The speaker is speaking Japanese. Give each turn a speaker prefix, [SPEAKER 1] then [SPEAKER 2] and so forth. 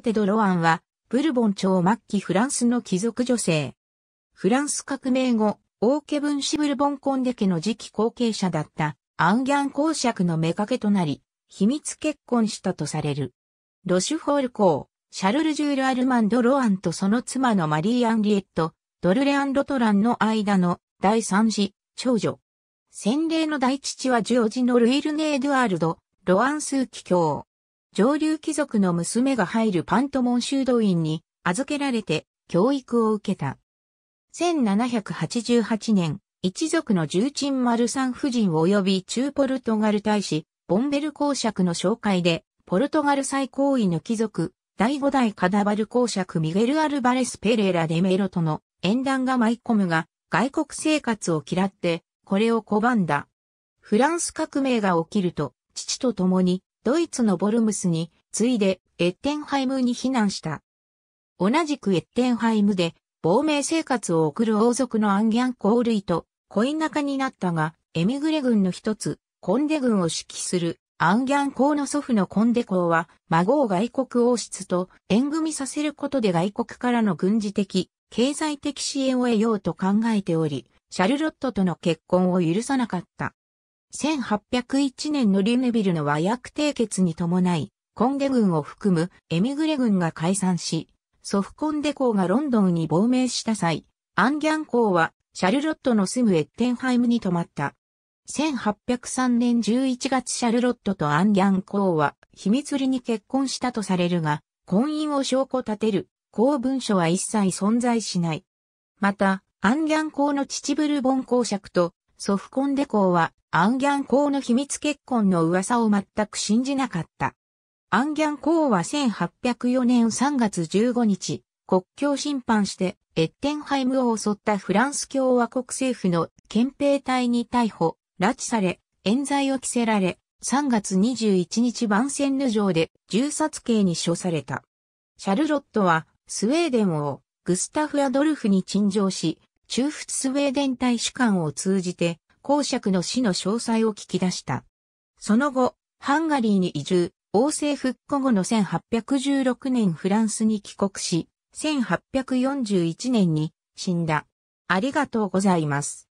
[SPEAKER 1] テ・ド・ロアンは、ブルボン朝末期フランスの貴族女性。フランス革命後、王家分子ブルボンコンデ家の次期後継者だったアンギャン公爵の妾となり、秘密結婚したとされる。ロシュフォール公、シャルル・ジュール・アルマンド・ロアンとその妻のマリー・アンリエット、ドルレアン・ロトランの間の第三次、長女。洗礼の大父はジョージのルイルネー・ドアールド、ロアンスーキ教。上流貴族の娘が入るパントモン修道院に預けられて教育を受けた。1788年、一族の重鎮マルサン夫人及び中ポルトガル大使、ボンベル公爵の紹介で、ポルトガル最高位の貴族、第五代カダバル公爵ミゲル・アルバレス・ペレーラ・デメロとの縁談が舞い込むが、外国生活を嫌って、これを拒んだ。フランス革命が起きると、父と共にドイツのボルムスに、次いでエッテンハイムに避難した。同じくエッテンハイムで、亡命生活を送る王族のアンギャン・コールイと恋仲になったが、エミグレ軍の一つ、コンデ軍を指揮するアンギャン公の祖父のコンデ公は、孫を外国王室と縁組みさせることで外国からの軍事的、経済的支援を得ようと考えており、シャルロットとの結婚を許さなかった。1801年のリュネビルの和訳締結に伴い、コンデ軍を含むエミグレ軍が解散し、ソフコンデ公がロンドンに亡命した際、アンギャン公はシャルロットの住むエッテンハイムに泊まった。1803年11月シャルロットとアンギャン公は秘密裏に結婚したとされるが、婚姻を証拠立てる公文書は一切存在しない。また、アンギャン公の父ブルボン公爵とソフコンデ公はアンギャン公の秘密結婚の噂を全く信じなかった。アンギャン公は1804年3月15日、国境侵犯して、エッテンハイムを襲ったフランス共和国政府の憲兵隊に逮捕、拉致され、冤罪を着せられ、3月21日番宣ヌ城で銃殺刑に処された。シャルロットはスウェーデン王グスタフ・アドルフに陳情し、中仏スウェーデン大使館を通じて公爵の死の詳細を聞き出した。その後、ハンガリーに移住、王政復古後の1816年フランスに帰国し、1841年に死んだ。ありがとうございます。